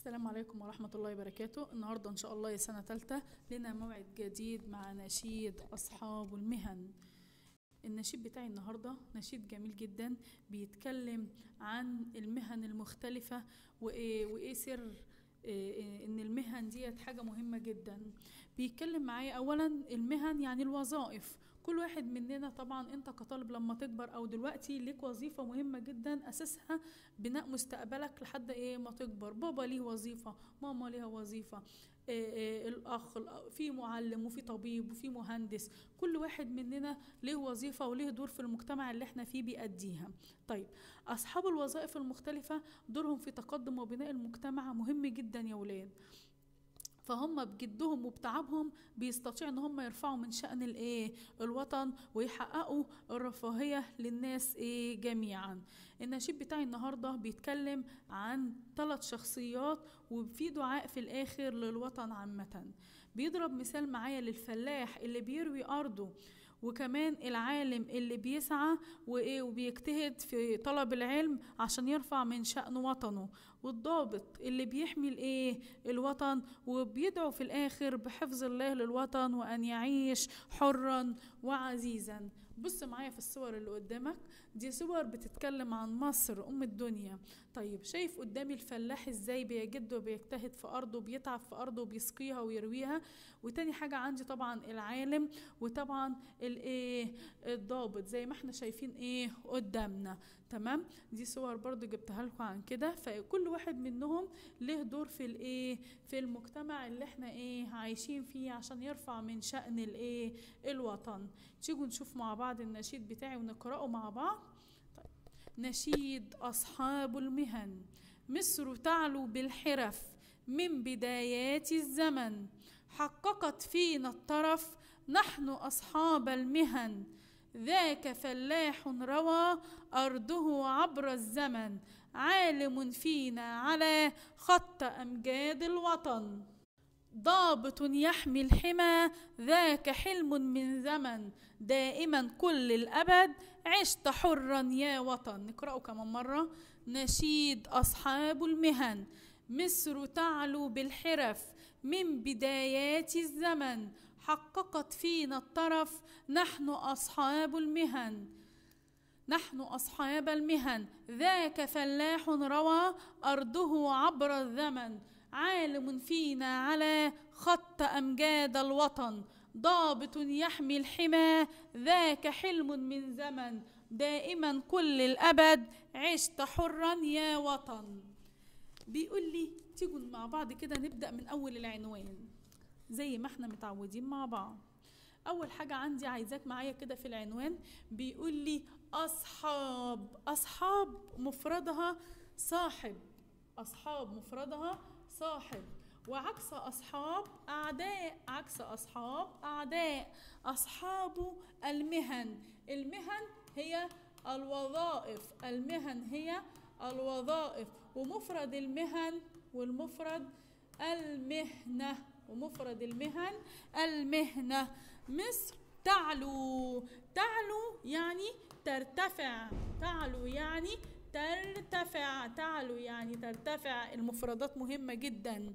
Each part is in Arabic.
السلام عليكم ورحمة الله وبركاته النهاردة إن شاء الله سنة تالتة لنا موعد جديد مع نشيد أصحاب المهن النشيد بتاعي النهاردة نشيد جميل جدا بيتكلم عن المهن المختلفة وإيه, وإيه سر إيه، ان المهن ديت حاجه مهمه جدا بيتكلم معايا اولا المهن يعني الوظائف كل واحد مننا طبعا انت كطالب لما تكبر او دلوقتي ليك وظيفه مهمه جدا اساسها بناء مستقبلك لحد ايه ما تكبر بابا ليه وظيفه ماما ليها وظيفه إيه الاخ في معلم وفي طبيب وفي مهندس كل واحد مننا ليه وظيفه وليه دور في المجتمع اللي احنا فيه بيأديها طيب اصحاب الوظائف المختلفه دورهم في تقدم وبناء المجتمع مهم جدا يا ولاد فهم بجدهم وبتعبهم بيستطيعوا ان هم يرفعوا من شأن الايه الوطن ويحققوا الرفاهية للناس ايه جميعا النشيد بتاعي النهاردة بيتكلم عن ثلاث شخصيات وفي دعاء في الاخر للوطن عامة بيضرب مثال معايا للفلاح اللي بيروي ارضه وكمان العالم اللي بيسعى وايه وبيجتهد في طلب العلم عشان يرفع من شأن وطنه والضابط اللي بيحمي الايه الوطن وبيدعو في الاخر بحفظ الله للوطن وان يعيش حرا وعزيزا بص معايا في الصور اللي قدامك دي صور بتتكلم عن مصر ام الدنيا طيب شايف قدامي الفلاح ازاي بيجد وبيجتهد في ارضه وبيتعب في ارضه وبيسقيها ويرويها وتاني حاجه عندي طبعا العالم وطبعا الايه الضابط زي ما احنا شايفين ايه قدامنا تمام دي صور برضو جبتها لكم عن كده فكل واحد منهم له دور في الايه في المجتمع اللي احنا ايه عايشين فيه عشان يرفع من شأن الايه الوطن تيجوا نشوف مع بعض النشيد بتاعي ونقرأه مع بعض طيب. نشيد أصحاب المهن مصر تعلو بالحرف من بدايات الزمن حققت فينا الطرف نحن أصحاب المهن ذاك فلاح روى أرضه عبر الزمن عالم فينا على خط أمجاد الوطن ضابط يحمي الحمى ذاك حلم من زمن دائما كل الأبد عشت حرا يا وطن نقرأه كمان مرة نشيد أصحاب المهن مصر تعلو بالحرف من بدايات الزمن حققت فينا الطرف نحن أصحاب المهن نحن أصحاب المهن ذاك فلاح روى أرضه عبر الزمن عالم فينا على خط أمجاد الوطن ضابط يحمي الحمى ذاك حلم من زمن دائما كل الأبد عشت حرا يا وطن بيقول لي تيجوا مع بعض كده نبدأ من أول العنوان زي ما احنا متعودين مع بعض اول حاجه عندي عايزاك معايا كده في العنوان بيقول لي اصحاب اصحاب مفردها صاحب اصحاب مفردها صاحب وعكس أصحاب أعداء عكس أصحاب أعداء أصحاب المهن المهن هي الوظائف المهن هي الوظائف ومفرد المهن والمفرد المهنة ومفرد المهن المهنة مصر تعلو تعلو يعني ترتفع تعلو يعني ترتفع تعلو يعني ترتفع المفردات مهمة جدا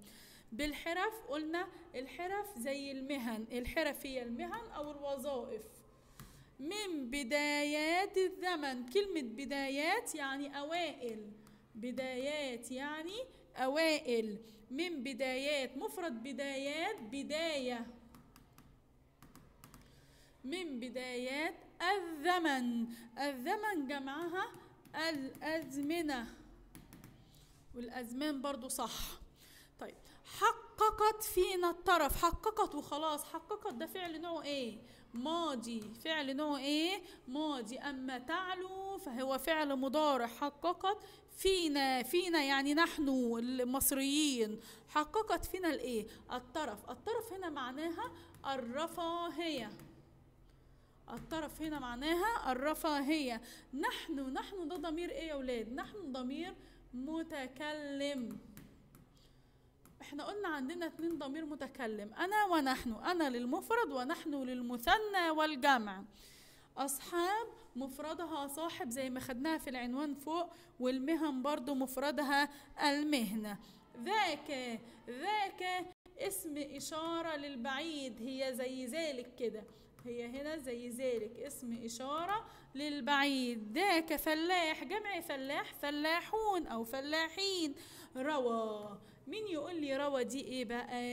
بالحرف قلنا الحرف زي المهن الحرف هي المهن أو الوظائف من بدايات الزمن كلمة بدايات يعني أوائل بدايات يعني أوائل من بدايات مفرد بدايات بداية من بدايات الزمن الزمن جمعها الأزمنة والأزمان برضو صح طيب حققت فينا الطرف حققت وخلاص حققت ده فعل نوع ايه ماضي فعل نوع ايه ماضي اما تعلو فهو فعل مضارع حققت فينا فينا يعني نحن المصريين حققت فينا الايه الطرف الطرف هنا معناها الرفاهيه الطرف هنا معناها الرفاهيه نحن نحن ده ضمير ايه يا اولاد نحن ضمير متكلم احنا قلنا عندنا اتنين ضمير متكلم انا ونحن انا للمفرد ونحن للمثنى والجمع أصحاب مفردها صاحب زي ما خدناها في العنوان فوق والمهن برضو مفردها المهنة ذاك ذاك اسم إشارة للبعيد هي زي ذلك كده هي هنا زي ذلك اسم إشارة للبعيد ذاك فلاح جمع فلاح فلاحون أو فلاحين روى مين يقول لي روى دي ايه بقى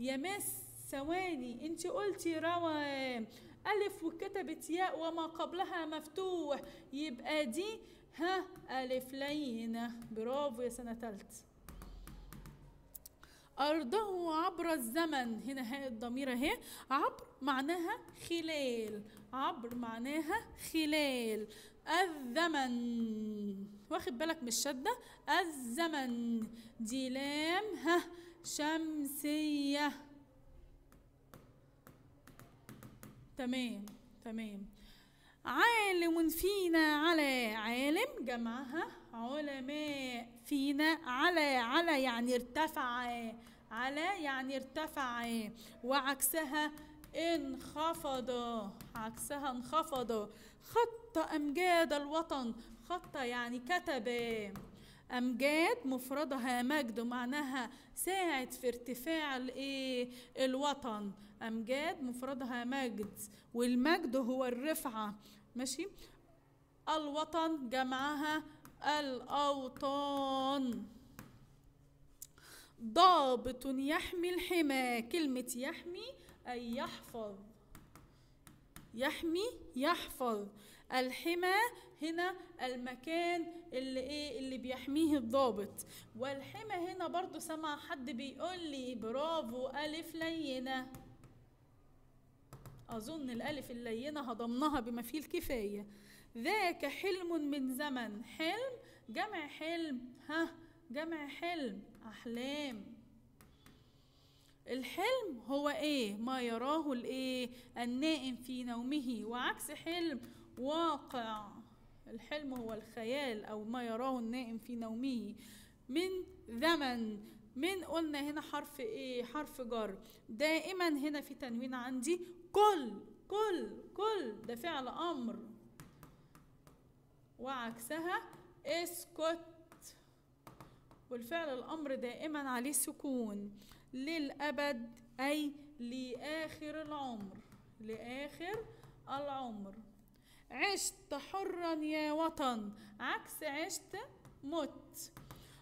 يا مس ثواني انت قلتي روى ألف وكتبت ياء وما قبلها مفتوح يبقى دي ها ألف لينة برافو يا سنة تالت أرضه عبر الزمن هنا هاء الضمير أهي عبر معناها خلال عبر معناها خلال الزمن واخد بالك من الشدة الزمن دي لام ها شمسية تمام تمام عالم فينا على عالم جمعها علماء فينا على على يعني ارتفع على يعني ارتفع وعكسها انخفض عكسها انخفض خط أمجاد الوطن خط يعني كتب أمجاد مفردها مجد معناها ساعد في ارتفاع الايه الوطن أمجاد مفردها مجد والمجد هو الرفعة ماشي الوطن جمعها الأوطان ضابط يحمي الحمى كلمة يحمي أي يحفظ يحمي يحفظ الحمى هنا المكان اللي ايه اللي بيحميه الضابط والحمى هنا برضو سمع حد بيقول لي برافو الف لينه اظن الالف اللينه هضمنها بما فيه الكفايه ذاك حلم من زمن حلم جمع حلم ها جمع حلم احلام الحلم هو ايه ما يراه الايه النائم في نومه وعكس حلم واقع الحلم هو الخيال أو ما يراه النائم في نومه من زمن من قلنا هنا حرف ايه حرف جر دائما هنا في تنوين عندي كل كل كل ده فعل امر وعكسها اسكت والفعل الامر دائما عليه سكون للابد اي لاخر العمر لاخر العمر عشت حرا يا وطن عكس عشت مت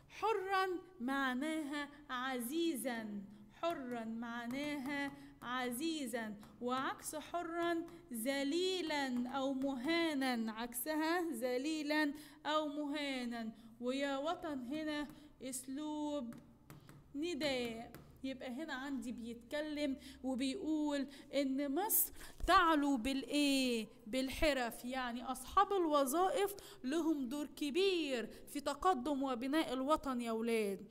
حرا معناها عزيزا حرا معناها عزيزا وعكس حرا ذليلا او مهانا عكسها ذليلا او مهانا ويا وطن هنا اسلوب نداء يبقى هنا عندي بيتكلم وبيقول ان مصر تعلو بالايه بالحرف يعني اصحاب الوظائف لهم دور كبير في تقدم وبناء الوطن يا ولاد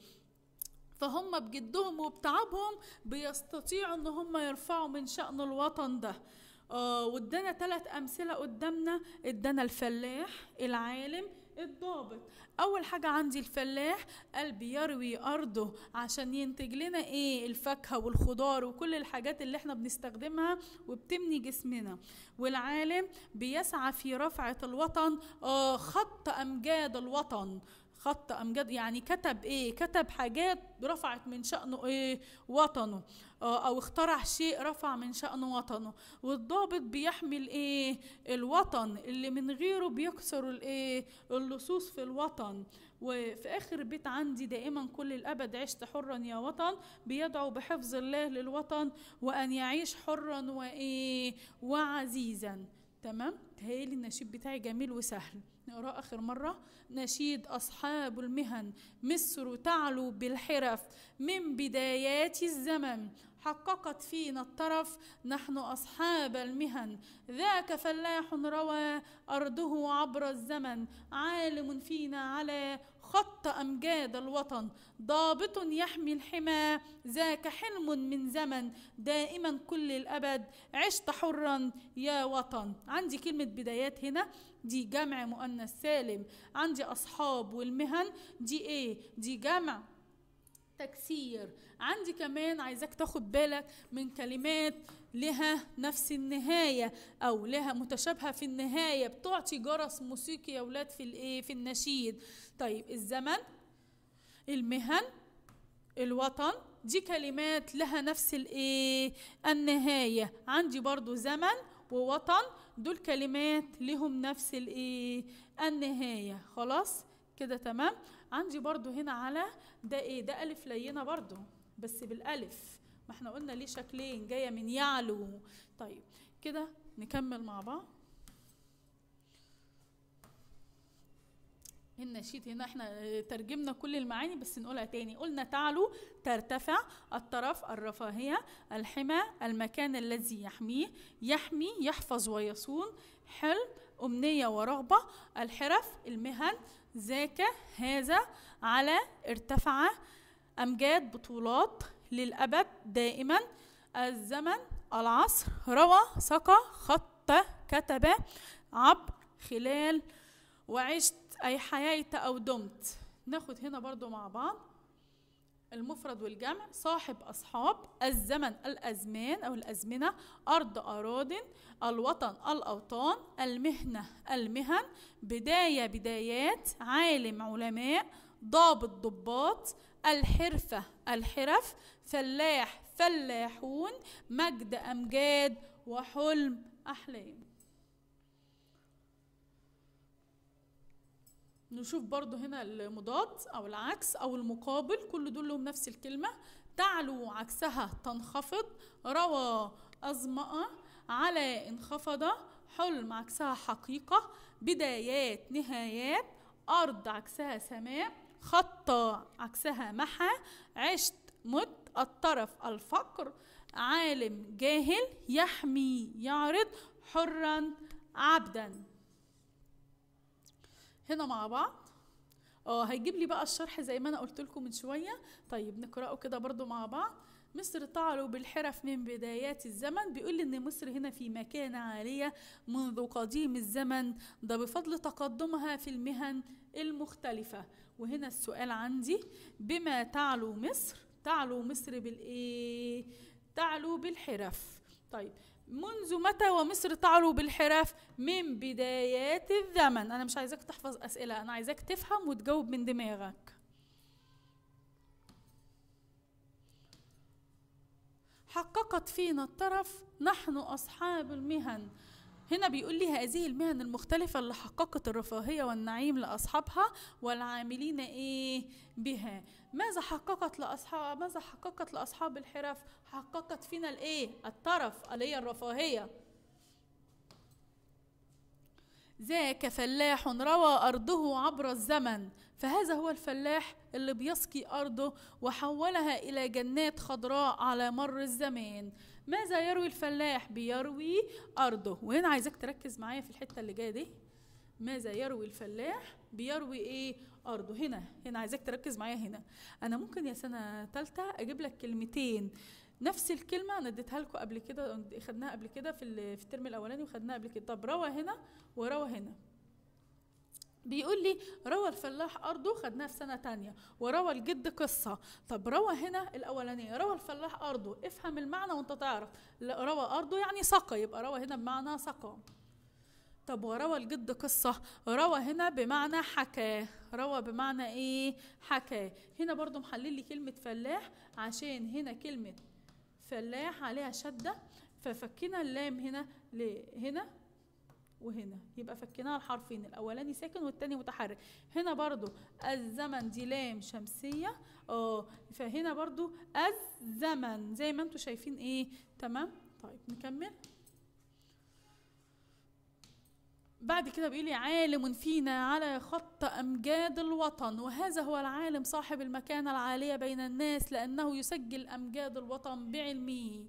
فهم بجدهم وبتعبهم بيستطيعوا ان هم يرفعوا من شأن الوطن ده ودنا آه، وادانا ثلاث امثله قدامنا ادانا الفلاح العالم الضابط اول حاجه عندي الفلاح قال بيروي ارضه عشان ينتج لنا ايه الفاكهه والخضار وكل الحاجات اللي احنا بنستخدمها وبتبني جسمنا والعالم بيسعى في رفعه الوطن آه خط امجاد الوطن خط امجاد يعني كتب ايه كتب حاجات رفعت من شانه ايه وطنه أو اخترع شيء رفع من شأن وطنه والضابط بيحمي الإيه الوطن اللي من غيره بيكسروا الإيه اللصوص في الوطن وفي آخر بيت عندي دائما كل الأبد عشت حرا يا وطن بيدعو بحفظ الله للوطن وأن يعيش حرا وإيه وعزيزا تمام تهيألي النشيد بتاعي جميل وسهل نقراه آخر مرة نشيد أصحاب المهن مصر تعلو بالحرف من بدايات الزمن حققت فينا الطرف نحن أصحاب المهن ذاك فلاح روى أرضه عبر الزمن عالم فينا على خط أمجاد الوطن ضابط يحمي الحمى ذاك حلم من زمن دائما كل الأبد عشت حرا يا وطن عندي كلمة بدايات هنا دي جمع مؤنث سالم عندي أصحاب والمهن دي إيه دي جمع تكسير عندي كمان عايزاك تاخد بالك من كلمات لها نفس النهاية أو لها متشابهة في النهاية بتعطي جرس موسيقي يا ولاد في الإيه في النشيد طيب الزمن المهن الوطن دي كلمات لها نفس الايه النهاية عندي برضو زمن ووطن دول كلمات لهم نفس الايه النهاية خلاص كده تمام عندي برضو هنا على ده ايه ده الف لينه برضو بس بالالف ما احنا قلنا ليه شكلين جايه من يعلو طيب كده نكمل مع بعض النشيد هنا احنا ترجمنا كل المعاني بس نقولها تاني قلنا تعلو ترتفع الطرف الرفاهية الحمى المكان الذي يحميه يحمي يحفظ ويصون حلم أمنية ورغبة الحرف المهن ذاك هذا على ارتفع أمجاد بطولات للأبد دائما الزمن العصر روى سقى خط كتب عبر خلال وعشت أي حييت أو دمت ناخد هنا برضو مع بعض المفرد والجمع صاحب أصحاب الزمن الأزمان أو الأزمنة أرض أراض الوطن الأوطان المهنة المهن بداية بدايات عالم علماء ضابط ضباط الحرفة الحرف فلاح فلاحون مجد أمجاد وحلم أحلام نشوف برضو هنا المضاد او العكس او المقابل كل دول لهم نفس الكلمه تعلو عكسها تنخفض روى أظمأ على انخفض حلم عكسها حقيقة بدايات نهايات أرض عكسها سماء خطة عكسها محا عشت مت الطرف الفقر عالم جاهل يحمي يعرض حرا عبدا هنا مع بعض اه هيجيب لي بقى الشرح زي ما انا قلت لكم من شويه طيب نقراه كده برضو مع بعض مصر تعلو بالحرف من بدايات الزمن بيقول ان مصر هنا في مكانة عالية منذ قديم الزمن ده بفضل تقدمها في المهن المختلفة وهنا السؤال عندي بما تعلو مصر تعلو مصر بالايه تعلو بالحرف طيب منذ متى ومصر تعرو بالحراف من بدايات الزمن انا مش عايزاك تحفظ اسئله انا عايزاك تفهم وتجاوب من دماغك حققت فينا الطرف نحن اصحاب المهن هنا بيقول لي هذه المهن المختلفة اللي حققت الرفاهية والنعيم لأصحابها والعاملين إيه بها ماذا حققت لأصحاب ماذا حققت لأصحاب الحرف حققت فينا الإيه الترف هي الرفاهية ذاك فلاح روى أرضه عبر الزمن فهذا هو الفلاح اللي بيسقي أرضه وحولها إلى جنات خضراء على مر الزمان ماذا يروي الفلاح بيروي أرضه وهنا عايزك تركز معايا في الحتة اللي جاية دي ماذا يروي الفلاح بيروي ايه ارضه هنا هنا عايزاك تركز معايا هنا انا ممكن يا سنه ثالثه اجيب لك كلمتين نفس الكلمه انا اديتها لكم قبل كده خدناها قبل كده في في الترم الاولاني وخدناها قبل كده طب روى هنا وروى هنا بيقول لي روى الفلاح أرضه خدناها في سنة تانية وروى الجد قصة طب روى هنا الأولانية روى الفلاح أرضه افهم المعنى وانت تعرف روى أرضه يعني سقى يبقى روى هنا بمعنى سقى طب وروى الجد قصة روى هنا بمعنى حكاه روى بمعنى ايه حكاه هنا برضو محلل لي كلمة فلاح عشان هنا كلمة فلاح عليها شدة ففكنا اللام هنا لهنا وهنا يبقى فكناها الحرفين الاولاني ساكن والتاني متحرك هنا برضو الزمن دي لام شمسيه اه فهنا برضو الزمن زي ما انتم شايفين ايه تمام طيب نكمل بعد كده بيقولي عالم فينا على خط أمجاد الوطن وهذا هو العالم صاحب المكانة العالية بين الناس لأنه يسجل أمجاد الوطن بعلمه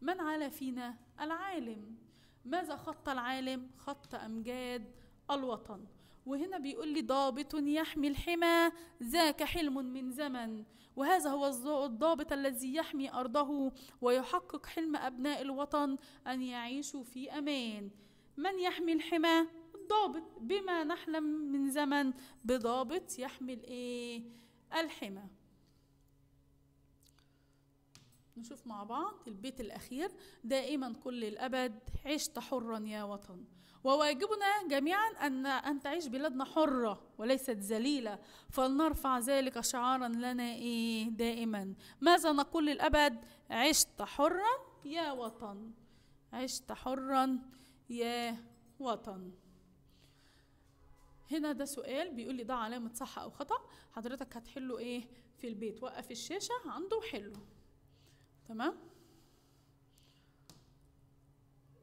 من على فينا العالم ماذا خط العالم خط أمجاد الوطن وهنا بيقول لي ضابط يحمي الحمى ذاك حلم من زمن وهذا هو الضابط الذي يحمي أرضه ويحقق حلم أبناء الوطن أن يعيشوا في أمان من يحمي الحماه الضابط بما نحلم من زمن بضابط يحمل ايه الحمى نشوف مع بعض البيت الأخير دائما كل الأبد عشت حرا يا وطن وواجبنا جميعا أن, أن تعيش بلادنا حرة وليست ذليلة فلنرفع ذلك شعارا لنا إيه دائما ماذا نقول للأبد عشت حرا يا وطن عشت حرا يا وطن هنا ده سؤال بيقول لي ده علامة صح أو خطأ حضرتك هتحله إيه في البيت وقف الشاشة عنده وحله تمام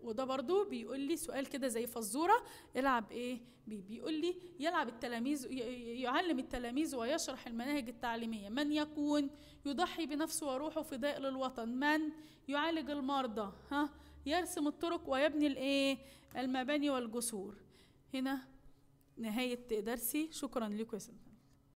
وده برضو بيقول لي سؤال كده زي فزورة العب ايه بي بيقول لي يلعب التلاميذ يعلم التلاميذ ويشرح المناهج التعليمية من يكون يضحي بنفسه وروحه فداء للوطن من يعالج المرضى ها يرسم الطرق ويبني الايه المباني والجسور هنا نهايه درسي شكرا لكم يا